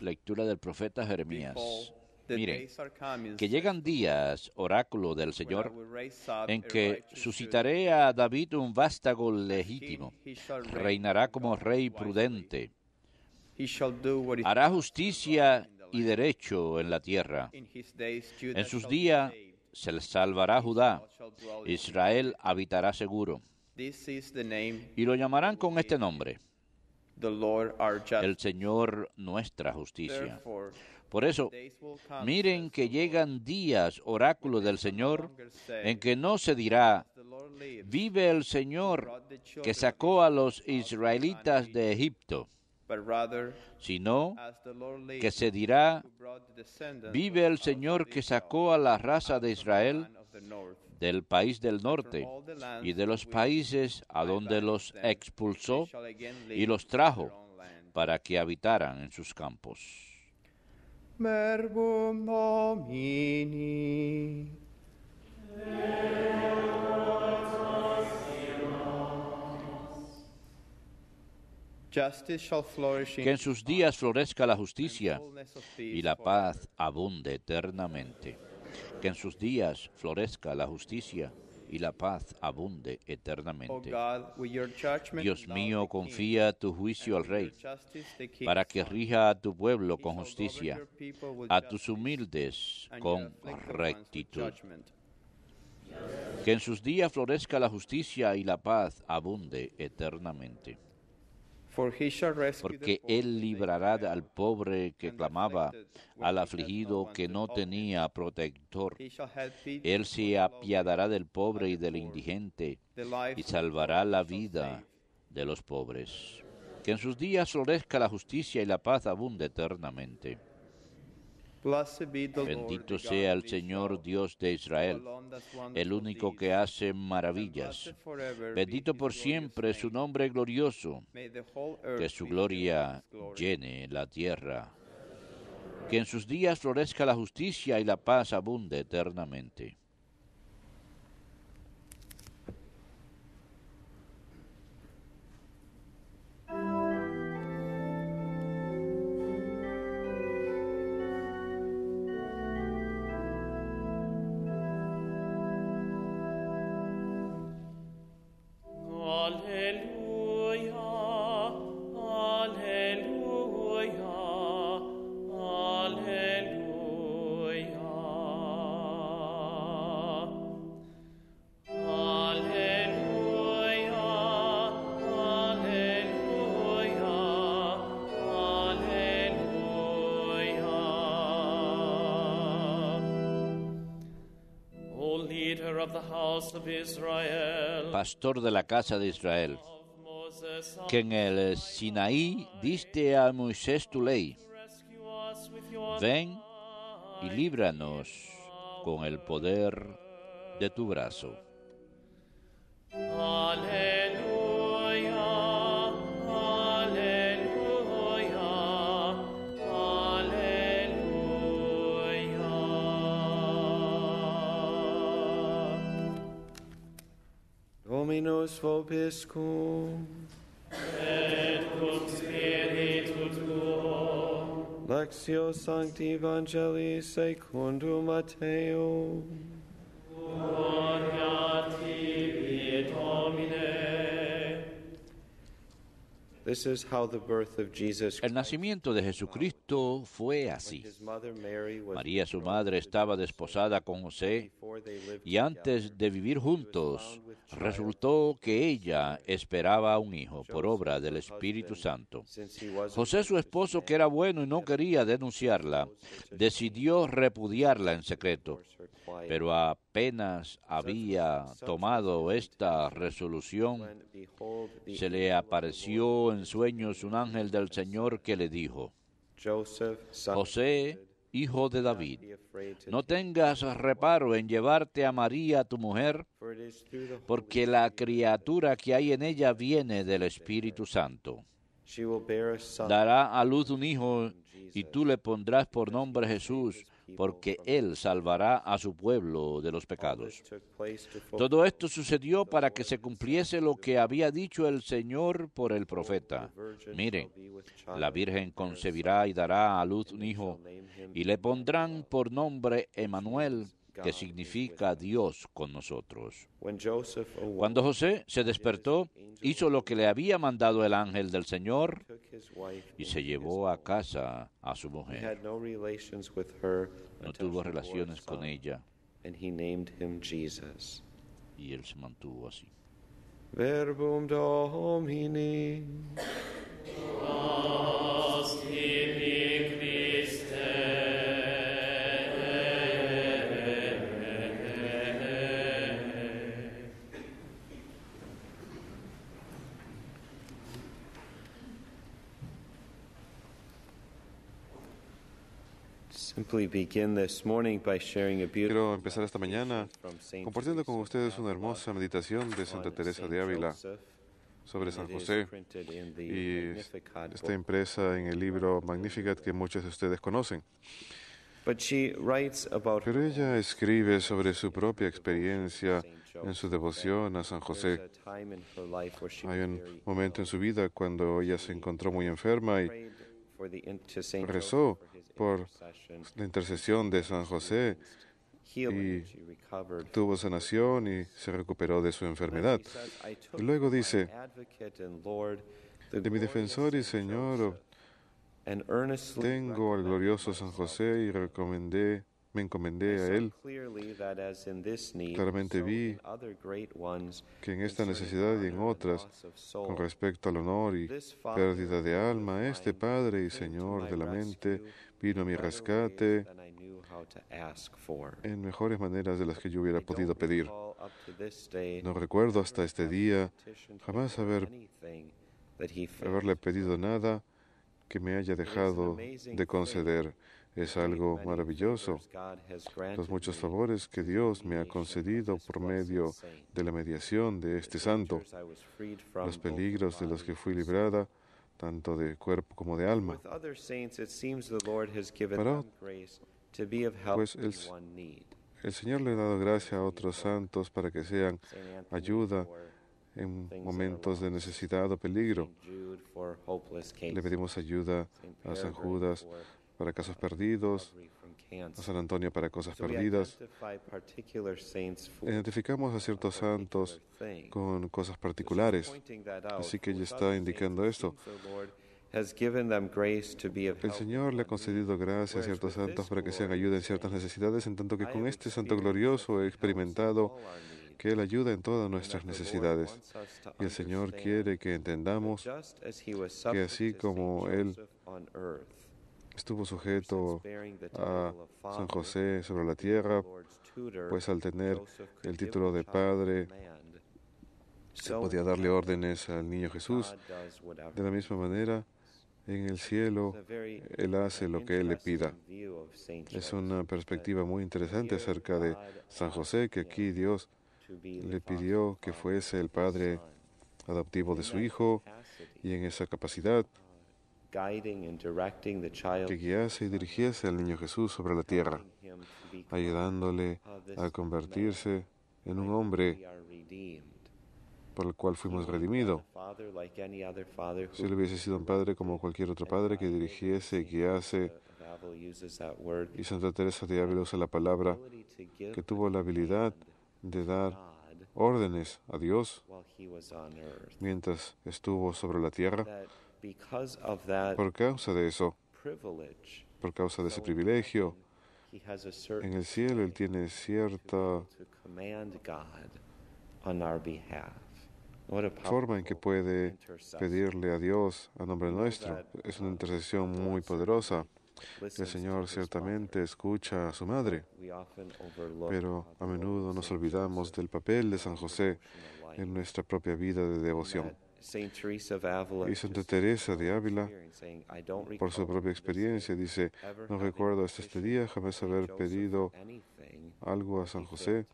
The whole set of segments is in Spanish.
Lectura del profeta Jeremías. Mire, que llegan días, oráculo del Señor, en que suscitaré a David un vástago legítimo, reinará como rey prudente, hará justicia y derecho en la tierra. En sus días se le salvará Judá, Israel habitará seguro. Y lo llamarán con este nombre el Señor nuestra justicia. Por eso, miren que llegan días, oráculo del Señor, en que no se dirá, vive el Señor que sacó a los israelitas de Egipto, sino que se dirá, vive el Señor que sacó a la raza de Israel del país del norte y de los países a donde los expulsó y los trajo para que habitaran en sus campos. Que en sus días florezca la justicia y la paz abunde eternamente que en sus días florezca la justicia y la paz abunde eternamente. Oh Dios mío, confía tu juicio al Rey, para que rija a tu pueblo con justicia, a tus humildes con rectitud. Que en sus días florezca la justicia y la paz abunde eternamente porque Él librará al pobre que clamaba, al afligido que no tenía protector. Él se apiadará del pobre y del indigente, y salvará la vida de los pobres. Que en sus días florezca la justicia y la paz abunde eternamente. Bendito sea el Señor Dios de Israel, el único que hace maravillas. Bendito por siempre su nombre glorioso. Que su gloria llene la tierra. Que en sus días florezca la justicia y la paz abunde eternamente. pastor de la casa de Israel, que en el Sinaí diste a Moisés tu ley. Ven y líbranos con el poder de tu brazo. Dominus vobiscum. Et cum spiritu tuo. Lectio Sancti Evangelii secundum Gloria tibi, Domine. This is how the birth of Jesus El nacimiento de Jesucristo fue así. María, su madre, estaba desposada con José y antes de vivir juntos, resultó que ella esperaba a un hijo por obra del Espíritu Santo. José, su esposo, que era bueno y no quería denunciarla, decidió repudiarla en secreto, pero apenas había tomado esta resolución, se le apareció en sueños un ángel del Señor que le dijo, José, hijo de David, no tengas reparo en llevarte a María, tu mujer, porque la criatura que hay en ella viene del Espíritu Santo. Dará a luz un hijo y tú le pondrás por nombre Jesús porque Él salvará a su pueblo de los pecados. Todo esto sucedió para que se cumpliese lo que había dicho el Señor por el profeta. Miren, la Virgen concebirá y dará a luz un hijo, y le pondrán por nombre Emanuel que significa Dios con nosotros. Cuando José se despertó, hizo lo que le había mandado el ángel del Señor y se llevó a casa a su mujer. No tuvo relaciones con ella y él se mantuvo así. Verbum Quiero empezar esta mañana compartiendo con ustedes una hermosa meditación de Santa Teresa de Ávila sobre San José y está impresa en el libro Magnificat que muchos de ustedes conocen. Pero ella escribe sobre su propia experiencia en su devoción a San José. Hay un momento en su vida cuando ella se encontró muy enferma y rezó por la intercesión de San José y tuvo sanación y se recuperó de su enfermedad. Y luego dice, de mi defensor y Señor, tengo al glorioso San José y recomendé me encomendé a Él. Claramente vi que en esta necesidad y en otras, con respecto al honor y pérdida de alma, este Padre y Señor de la mente vino a mi rescate en mejores maneras de las que yo hubiera podido pedir. No recuerdo hasta este día jamás haberle pedido nada que me haya dejado de conceder es algo maravilloso. Los muchos favores que Dios me ha concedido por medio de la mediación de este santo, los peligros de los que fui librada, tanto de cuerpo como de alma. Pero, pues el Señor le ha dado gracia a otros santos para que sean ayuda en momentos de necesidad o peligro. Le pedimos ayuda a San Judas, para casos perdidos, a San Antonio para cosas perdidas. Identificamos a ciertos santos con cosas particulares. Así que ella está indicando esto. El Señor le ha concedido gracia a ciertos santos para que sean ayuda en ciertas necesidades, en tanto que con este santo glorioso he experimentado que Él ayuda en todas nuestras necesidades. Y el Señor quiere que entendamos que así como Él estuvo sujeto a San José sobre la tierra, pues al tener el título de padre se podía darle órdenes al niño Jesús. De la misma manera, en el cielo, Él hace lo que Él le pida. Es una perspectiva muy interesante acerca de San José, que aquí Dios le pidió que fuese el padre adoptivo de su hijo y en esa capacidad que guiase y dirigiese al niño Jesús sobre la tierra, ayudándole a convertirse en un hombre por el cual fuimos redimidos. Si él hubiese sido un padre como cualquier otro padre que dirigiese y guiase, y Santa Teresa de Ávila usa la palabra que tuvo la habilidad de dar órdenes a Dios mientras estuvo sobre la tierra, por causa de eso, por causa de ese privilegio, en el cielo Él tiene cierta forma en que puede pedirle a Dios a nombre nuestro. Es una uh, intercesión muy poderosa. El Señor ciertamente escucha a su madre, pero a menudo nos olvidamos del papel de San José en nuestra propia vida de devoción. Y Santa Teresa de Ávila, por su propia experiencia, dice, no recuerdo hasta este día jamás haber pedido algo a San José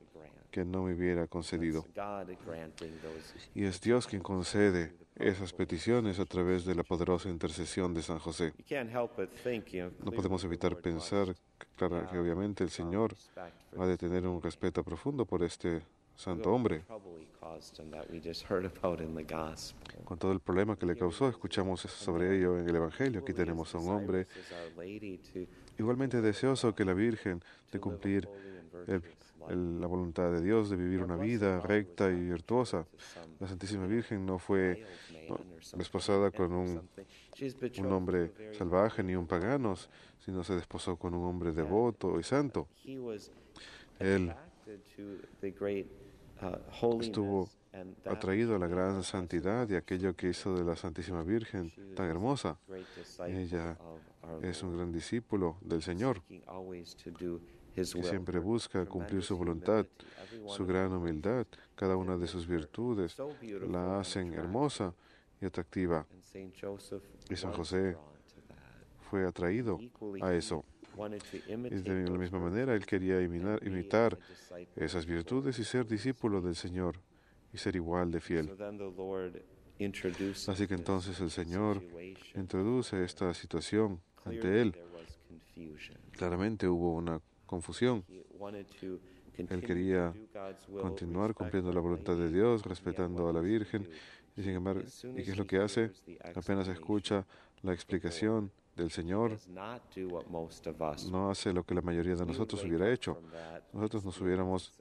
que no me hubiera concedido. Y es Dios quien concede esas peticiones a través de la poderosa intercesión de San José. No podemos evitar pensar que, claro, que um, obviamente el um, Señor ha de tener un respeto profundo por este santo hombre. Con todo el problema que le causó, escuchamos sobre ello en el Evangelio. Aquí tenemos a un hombre igualmente deseoso que la Virgen de cumplir la voluntad de Dios, de vivir una vida recta y virtuosa. La Santísima Virgen no fue desposada con un, un hombre salvaje ni un pagano, sino se desposó con un hombre devoto y santo. Él Uh, estuvo atraído a la gran santidad y aquello que hizo de la Santísima Virgen tan hermosa. Ella es un gran discípulo del Señor que siempre busca cumplir su voluntad, su gran humildad. Cada una de sus virtudes la hacen hermosa y atractiva. Y San José fue atraído a eso. Y de la misma manera, él quería imitar, esas virtudes y ser discípulo del Señor y ser igual de fiel. Así que entonces el Señor introduce esta situación ante él. Claramente hubo una confusión. Él quería continuar cumpliendo la voluntad de Dios, respetando a la Virgen, y sin embargo, ¿y qué es lo que hace? Apenas escucha la explicación del Señor no hace lo que la mayoría de nosotros hubiera hecho. Nosotros nos hubiéramos,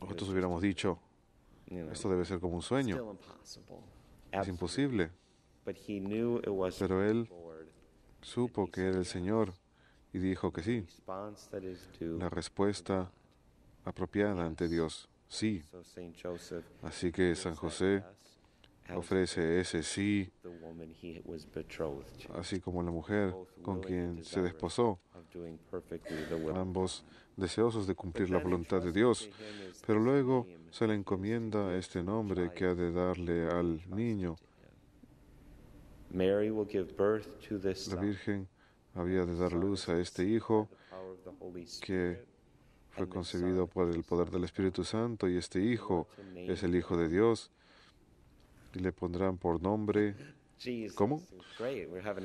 nosotros hubiéramos dicho, esto debe ser como un sueño. Es imposible. Pero él supo que era el Señor y dijo que sí. La respuesta apropiada ante Dios, sí. Así que San José ofrece ese sí, así como la mujer con quien se desposó, ambos deseosos de cumplir la voluntad de Dios, pero luego se le encomienda este nombre que ha de darle al niño. La Virgen había de dar luz a este hijo que fue concebido por el poder del Espíritu Santo y este hijo es el Hijo de Dios y le pondrán por nombre. ¿Cómo?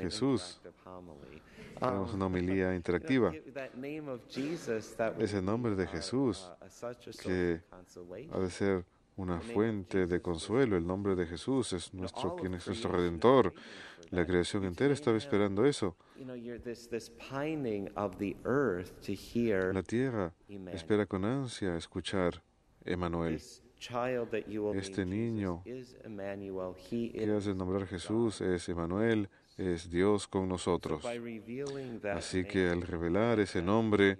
Jesús. Tenemos um, una homilía interactiva. Ese nombre de uh, Jesús, uh, que ha de ser una fuente de consuelo, el nombre de Jesús es nuestro, quien es nuestro redentor. La creación entera estaba esperando eso. La tierra espera con ansia escuchar Emanuel. Este niño que has de nombrar Jesús es Emanuel, es Dios con nosotros. Así que al revelar ese nombre,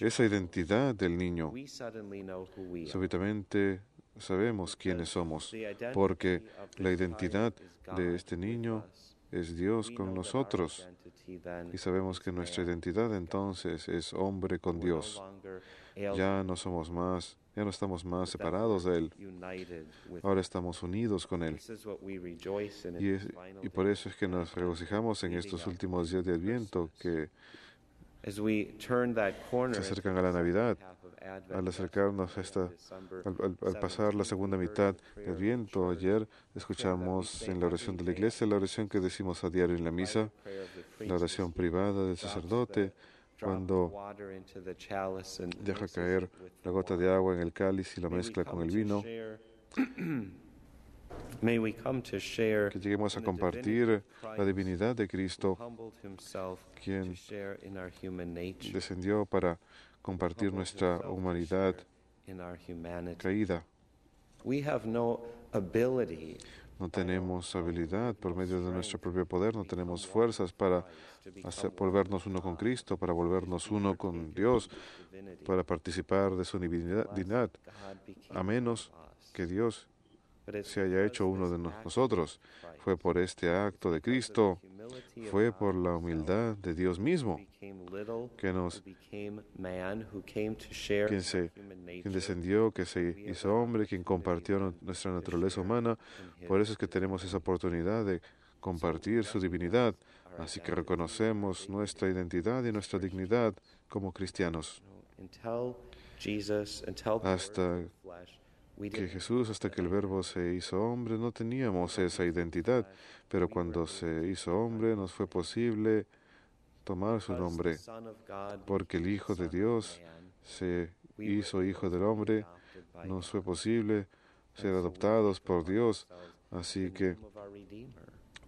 esa identidad del niño, súbitamente sabemos quiénes somos, porque la identidad de este niño es Dios con nosotros. Y sabemos que nuestra identidad entonces es hombre con Dios. Ya no somos más, ya no estamos más separados de Él. Ahora estamos unidos con Él. Y, y por eso es que nos regocijamos en estos últimos días de Adviento que se acercan a la Navidad al acercarnos esta, al, al, al, pasar la segunda mitad del viento ayer, escuchamos en la oración de la iglesia, la oración que decimos a diario en la misa, la oración privada del sacerdote, cuando deja caer la gota de agua en el cáliz y la mezcla con el vino. Que lleguemos a compartir la divinidad de Cristo, quien descendió para compartir nuestra humanidad caída. No tenemos habilidad por medio de nuestro propio poder, no tenemos fuerzas para volvernos uno con Cristo, para volvernos uno con Dios, para participar de su divinidad, a menos que Dios se haya hecho uno de nosotros. Fue por este acto de Cristo fue por la humildad de Dios mismo, que nos, quien, quien descendió, que se hizo hombre, quien compartió nuestra naturaleza humana. Por eso es que tenemos esa oportunidad de compartir su divinidad. Así que reconocemos nuestra identidad y nuestra dignidad como cristianos. Hasta que Jesús, hasta que el Verbo se hizo hombre, no teníamos esa identidad, pero cuando se hizo hombre nos fue posible tomar su nombre, porque el Hijo de Dios se hizo Hijo del Hombre, nos fue posible ser adoptados por Dios, así que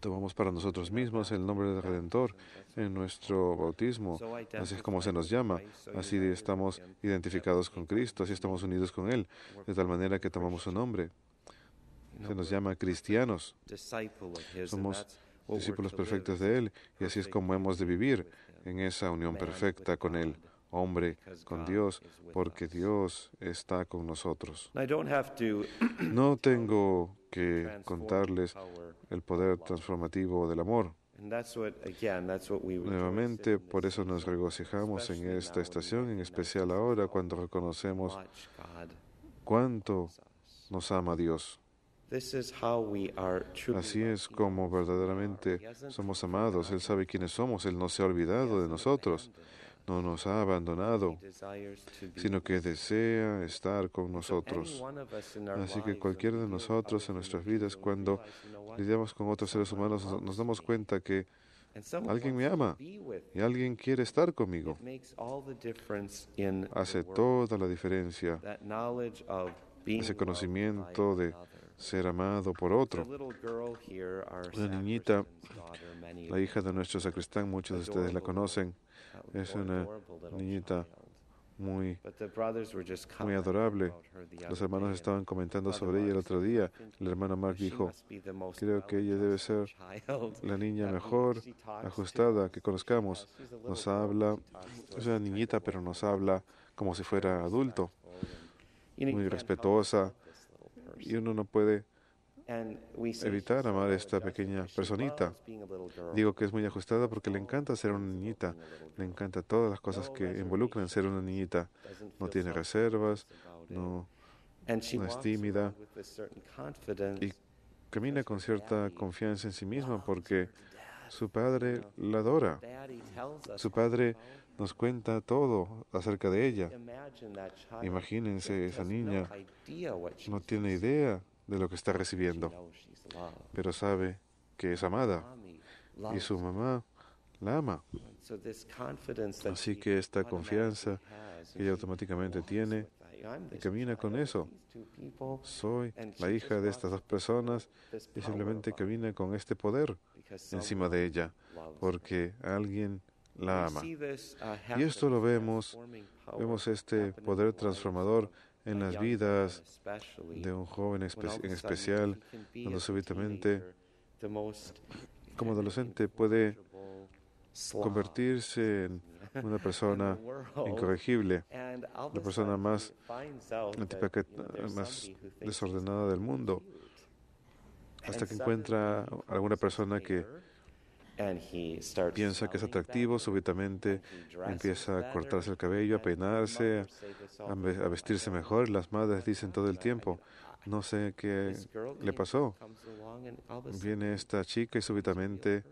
tomamos para nosotros mismos el nombre del Redentor en nuestro bautismo. Así es como se nos llama. Así estamos identificados con Cristo, así estamos unidos con Él, de tal manera que tomamos su nombre. Se nos llama cristianos. Somos discípulos perfectos de Él y así es como hemos de vivir en esa unión perfecta con Él hombre con Dios, porque Dios está con nosotros. No tengo que contarles el poder transformativo del amor. Nuevamente, por eso nos regocijamos en esta estación, en especial ahora cuando reconocemos cuánto nos ama Dios. Así es como verdaderamente somos amados. Él sabe quiénes somos, Él no se ha olvidado de nosotros no nos ha abandonado, sino que desea estar con nosotros. Así que cualquiera de nosotros en nuestras vidas, cuando lidiamos con otros seres humanos, nos damos cuenta que alguien me ama y alguien quiere estar conmigo. Hace toda la diferencia ese conocimiento de ser amado por otro. La niñita la hija de nuestro sacristán, muchos de ustedes la conocen. Es una niñita muy, muy adorable. Los hermanos estaban comentando sobre ella el otro día. El hermano Mark dijo, creo que ella debe ser la niña mejor ajustada que conozcamos. Nos habla, es una niñita, pero nos habla como si fuera adulto, muy respetuosa. Y uno no puede evitar amar a esta pequeña personita. Digo que es muy ajustada porque le encanta ser una niñita, le encanta todas las cosas que involucran ser una niñita. No tiene reservas, no, no es tímida y camina con cierta confianza en sí misma porque su padre la adora. Su padre nos cuenta todo acerca de ella. Imagínense esa niña, no tiene idea de lo que está recibiendo, pero sabe que es amada y su mamá la ama. Así que esta confianza que ella automáticamente tiene y camina con eso. Soy la hija de estas dos personas y simplemente camina con este poder encima de ella, porque alguien la ama. Y esto lo vemos, vemos este poder transformador en las vidas de un joven en especial, cuando súbitamente, como adolescente, puede convertirse en una persona incorregible, la persona más, más desordenada del mundo, hasta que encuentra alguna persona que Piensa que es atractivo, súbitamente empieza a cortarse el cabello, a peinarse, a vestirse mejor. Las madres dicen todo el tiempo, no sé qué le pasó. Viene esta chica y súbitamente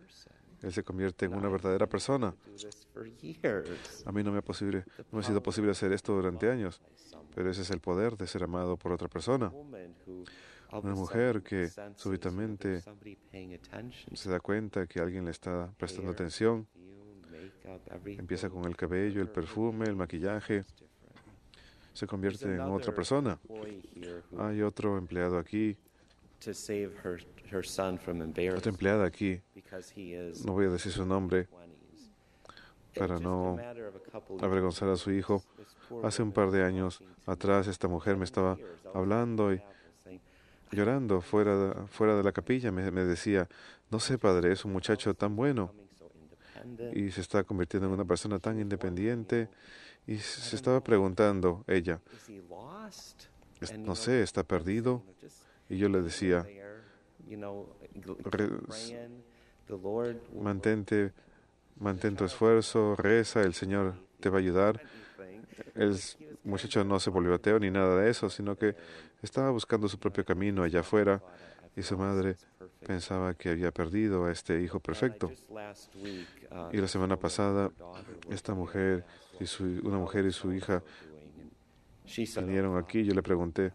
él se convierte en una verdadera persona. A mí no me, ha no ha sido posible hacer esto durante años, pero ese es el poder de ser amado por otra persona una mujer que súbitamente se da cuenta que alguien le está prestando atención, empieza con el cabello, el perfume, el maquillaje, se convierte en otra persona. Hay otro empleado aquí. Otra empleada aquí, no voy a decir su nombre para no avergonzar a su hijo. Hace un par de años atrás esta mujer me estaba hablando y llorando fuera, fuera de la capilla, me, me decía, no sé, padre, es un muchacho tan bueno y se está convirtiendo en una persona tan independiente. Y se estaba preguntando ella, no sé, está perdido. Y yo le decía, mantente, mantén tu esfuerzo, reza, el Señor te va a ayudar. El muchacho no se volvió ateo ni nada de eso, sino que estaba buscando su propio camino allá afuera y su madre pensaba que había perdido a este hijo perfecto. Y la semana pasada, esta mujer y su, una mujer y su hija vinieron aquí. Yo le pregunté,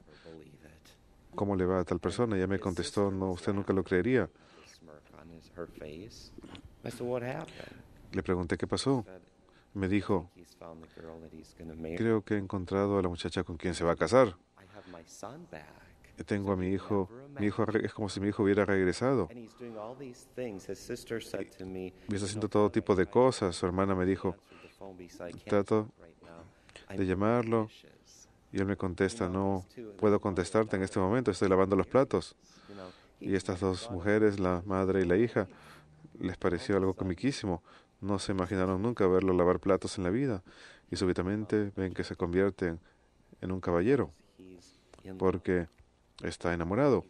¿cómo le va a tal persona? ella me contestó, no, usted nunca lo creería. Le pregunté, ¿qué pasó? Me dijo, creo que he encontrado a la muchacha con quien se va a casar tengo a mi hijo, mi hijo es como si mi hijo hubiera regresado. Y está haciendo todo tipo de cosas. Su hermana me dijo, trato de llamarlo. Y él me contesta, no puedo contestarte en este momento, estoy lavando los platos. Y estas dos mujeres, la madre y la hija, les pareció algo comiquísimo. No se imaginaron nunca verlo lavar platos en la vida. Y súbitamente ven que se convierte en un caballero porque está enamorado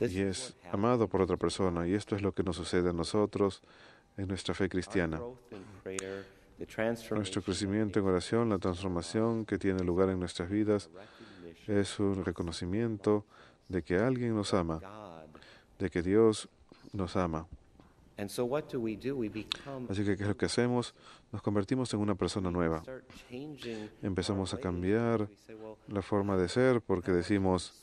y es amado por otra persona. Y esto es lo que nos sucede a nosotros en nuestra fe cristiana. Nuestro crecimiento en oración, la transformación que tiene lugar en nuestras vidas, es un reconocimiento de que alguien nos ama, de que Dios nos ama. Así que, ¿qué es lo que hacemos? Nos convertimos en una persona nueva. Empezamos a cambiar la forma de ser porque decimos,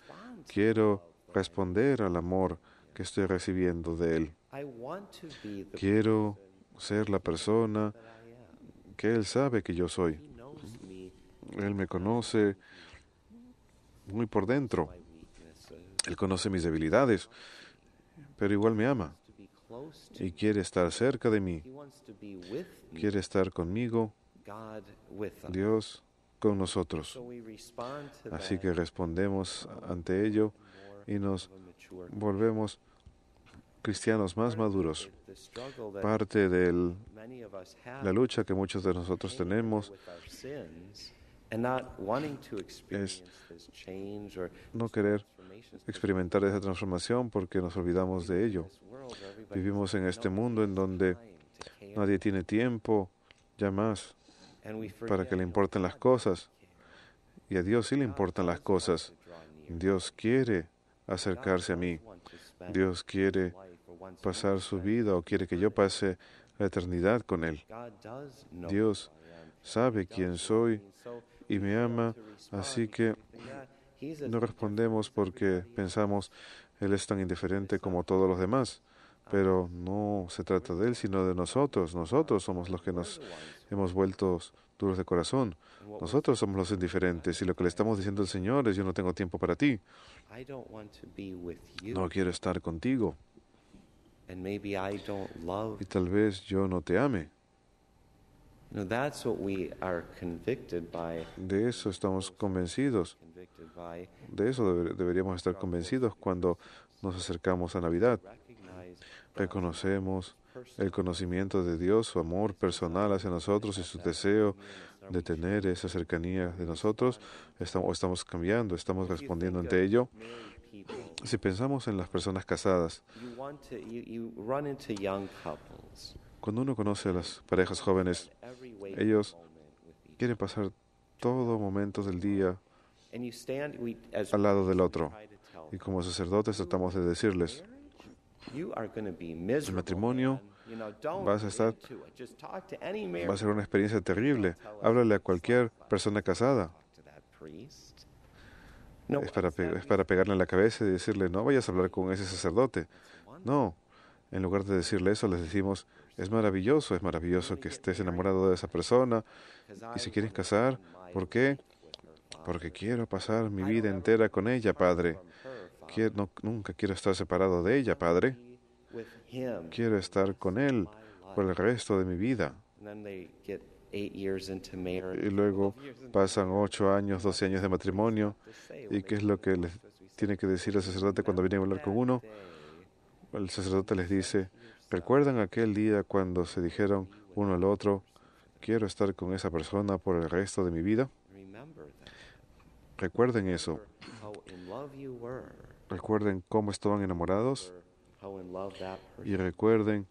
quiero responder al amor que estoy recibiendo de Él. Quiero ser la persona que Él sabe que yo soy. Él me conoce muy por dentro. Él conoce mis debilidades, pero igual me ama y quiere estar cerca de mí. Quiere estar conmigo, Dios con nosotros. Así que respondemos ante ello y nos volvemos cristianos más maduros. Parte de la lucha que muchos de nosotros tenemos es no querer experimentar esa transformación porque nos olvidamos de ello. Vivimos en este mundo en donde nadie tiene tiempo ya más para que le importen las cosas. Y a Dios sí le importan las cosas. Dios quiere acercarse a mí. Dios quiere pasar su vida o quiere que yo pase la eternidad con Él. Dios sabe quién soy y me ama, así que no respondemos porque pensamos, Él es tan indiferente como todos los demás. Pero no se trata de Él, sino de nosotros. Nosotros somos los que nos hemos vuelto duros de corazón. Nosotros somos los indiferentes y lo que le estamos diciendo al Señor es, yo no tengo tiempo para ti. No quiero estar contigo. Y tal vez yo no te ame. De eso estamos convencidos. De eso deberíamos estar convencidos cuando nos acercamos a Navidad. Reconocemos el conocimiento de Dios, su amor personal hacia nosotros y su deseo de tener esa cercanía de nosotros. Estamos, estamos cambiando, estamos respondiendo ante ello. Si pensamos en las personas casadas, cuando uno conoce a las parejas jóvenes, ellos quieren pasar todo momento del día al lado del otro. Y como sacerdotes tratamos de decirles, el matrimonio vas a estar, va a ser una experiencia terrible. Háblale a cualquier persona casada. Es para, es para pegarle en la cabeza y decirle, no vayas a hablar con ese sacerdote. No, en lugar de decirle eso, les decimos, es maravilloso, es maravilloso que estés enamorado de esa persona y si quieres casar. ¿Por qué? Porque quiero pasar mi vida entera con ella, Padre. Quiero, nunca quiero estar separado de ella, Padre. Quiero estar con él por el resto de mi vida. Y luego pasan ocho años, doce años de matrimonio. ¿Y qué es lo que les tiene que decir el sacerdote cuando viene a hablar con uno? El sacerdote les dice, ¿Recuerdan aquel día cuando se dijeron uno al otro, quiero estar con esa persona por el resto de mi vida? Recuerden eso. Recuerden cómo estaban enamorados. Y recuerden,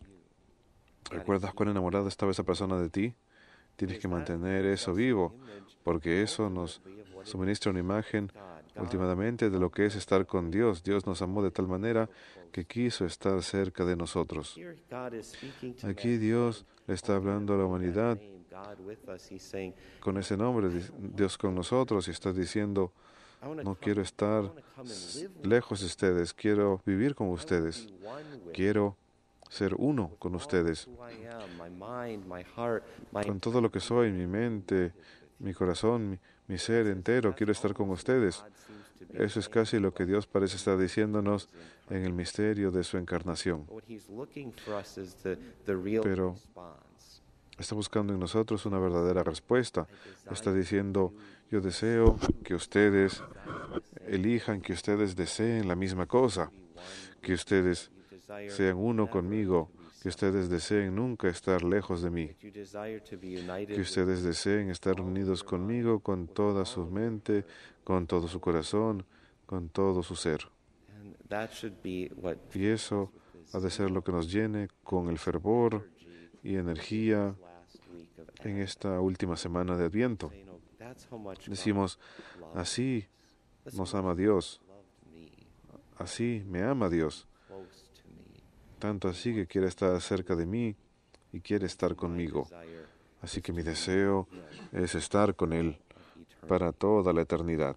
¿recuerdas cuán enamorada estaba esa persona de ti? Tienes que mantener eso vivo, porque eso nos suministra una imagen Últimamente, de lo que es estar con Dios, Dios nos amó de tal manera que quiso estar cerca de nosotros. Aquí Dios le está hablando a la humanidad con ese nombre, Dios con nosotros, y está diciendo, no quiero estar lejos de ustedes, quiero vivir con ustedes, quiero ser uno con ustedes. Con todo lo que soy, mi mente, mi corazón, mi, mi ser entero, quiero estar con ustedes. Eso es casi lo que Dios parece estar diciéndonos en el misterio de su encarnación. Pero está buscando en nosotros una verdadera respuesta. Está diciendo, yo deseo que ustedes elijan, que ustedes deseen la misma cosa, que ustedes sean uno conmigo, que ustedes deseen nunca estar lejos de mí, que ustedes deseen estar unidos conmigo con toda su mente, con todo su corazón, con todo su ser. Y eso ha de ser lo que nos llene con el fervor y energía en esta última semana de Adviento. Decimos, así nos ama Dios, así me ama Dios tanto así que quiere estar cerca de mí y quiere estar conmigo. Así que mi deseo es estar con Él para toda la eternidad.